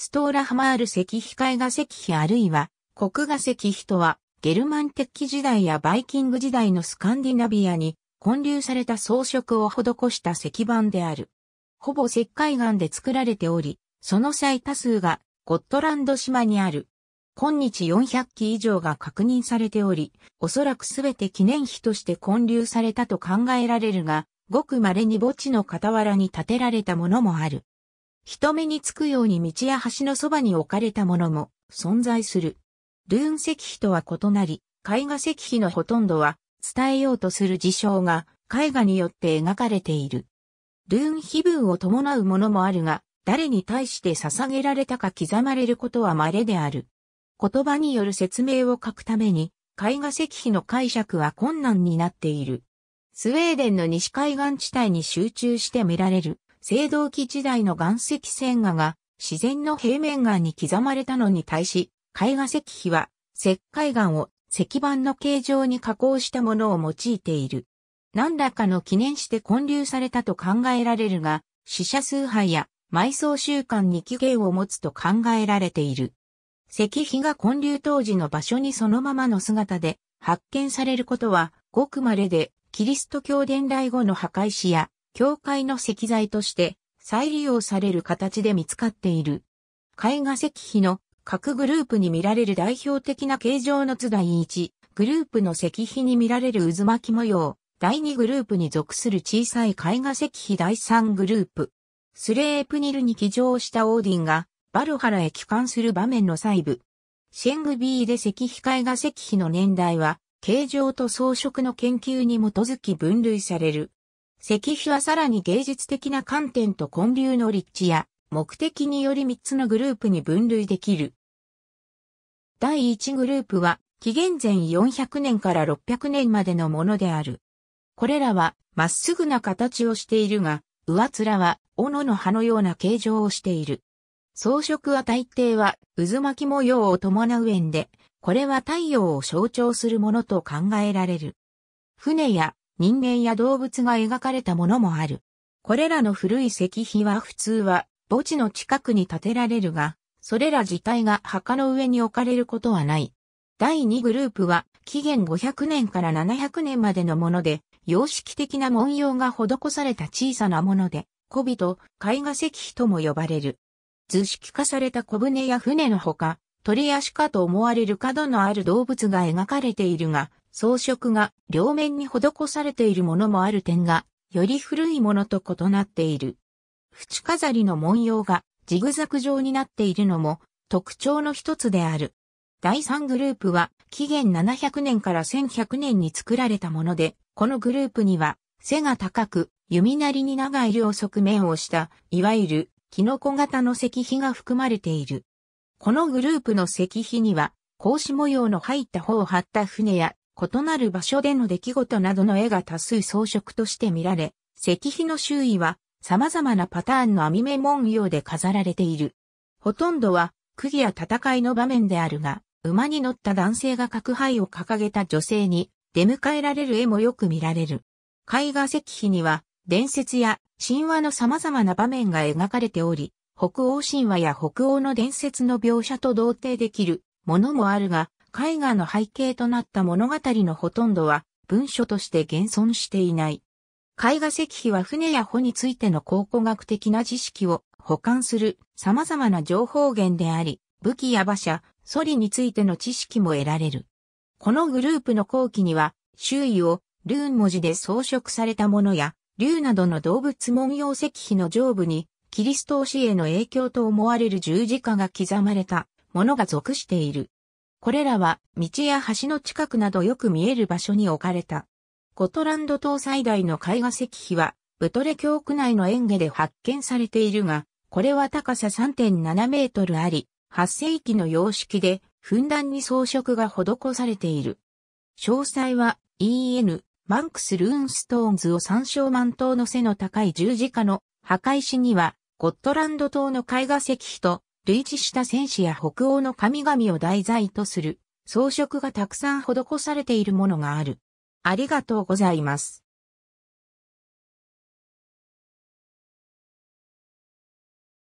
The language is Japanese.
ストーラハマール石碑絵画石碑あるいは国画石碑とは、ゲルマン器時代やバイキング時代のスカンディナビアに建立された装飾を施した石板である。ほぼ石灰岩で作られており、その最多数がゴットランド島にある。今日400基以上が確認されており、おそらくすべて記念碑として建立されたと考えられるが、ごく稀に墓地の傍らに建てられたものもある。人目につくように道や橋のそばに置かれたものも存在する。ルーン石碑とは異なり、絵画石碑のほとんどは伝えようとする事象が絵画によって描かれている。ルーン碑文を伴うものもあるが、誰に対して捧げられたか刻まれることは稀である。言葉による説明を書くために、絵画石碑の解釈は困難になっている。スウェーデンの西海岸地帯に集中して見られる。青銅器時代の岩石線画が自然の平面岩に刻まれたのに対し、絵画石碑は石灰岩を石板の形状に加工したものを用いている。何らかの記念して建立されたと考えられるが、死者崇拝や埋葬習慣に起源を持つと考えられている。石碑が建立当時の場所にそのままの姿で発見されることはごく稀で、キリスト教伝来後の墓石や教会の石材として再利用される形で見つかっている。絵画石碑の各グループに見られる代表的な形状の図第1、グループの石碑に見られる渦巻き模様、第2グループに属する小さい絵画石碑第3グループ。スレープニルに騎乗したオーディンが、バルハラへ帰還する場面の細部。シェングビーで石碑絵画石碑の年代は、形状と装飾の研究に基づき分類される。石碑はさらに芸術的な観点と建立の立地や目的により3つのグループに分類できる。第1グループは紀元前400年から600年までのものである。これらはまっすぐな形をしているが、上面は斧の葉のような形状をしている。装飾は大抵は渦巻き模様を伴う円で、これは太陽を象徴するものと考えられる。船や人間や動物が描かれたものもある。これらの古い石碑は普通は墓地の近くに建てられるが、それら自体が墓の上に置かれることはない。第2グループは、紀元500年から700年までのもので、様式的な文様が施された小さなもので、古美と絵画石碑とも呼ばれる。図式化された小舟や船のほか、鳥や鹿と思われる角のある動物が描かれているが、装飾が両面に施されているものもある点が、より古いものと異なっている。縁飾りの文様がジグザグ状になっているのも特徴の一つである。第三グループは紀元700年から1100年に作られたもので、このグループには背が高く弓なりに長い両側面をした、いわゆるキノコ型の石碑が含まれている。このグループの石碑には、格子模様の入った方を張った船や異なる場所での出来事などの絵が多数装飾として見られ、石碑の周囲は様々なパターンの網目文様で飾られている。ほとんどは、釘や戦いの場面であるが、馬に乗った男性が核杯を掲げた女性に出迎えられる絵もよく見られる。絵画石碑には、伝説や神話の様々な場面が描かれており、北欧神話や北欧の伝説の描写と同定できるものもあるが、絵画の背景となった物語のほとんどは文書として現存していない。絵画石碑は船や帆についての考古学的な知識を保管する様々な情報源であり、武器や馬車、ソリについての知識も得られる。このグループの後期には、周囲をルーン文字で装飾されたものや、竜などの動物文様石碑の上部に、キリスト教への影響と思われる十字架が刻まれたものが属している。これらは道や橋の近くなどよく見える場所に置かれた。ゴトランド島最大の絵画石碑は、ブトレ教区内の園芸で発見されているが、これは高さ3.7メートルあり、8世紀の様式で、ふんだんに装飾が施されている。詳細は EN、マンクス・ルーンストーンズを参照万島の背の高い十字架の墓石には、ゴットランド島の絵画石碑と類似した戦士や北欧の神々を題材とする装飾がたくさん施されているものがある。ありがとうございます。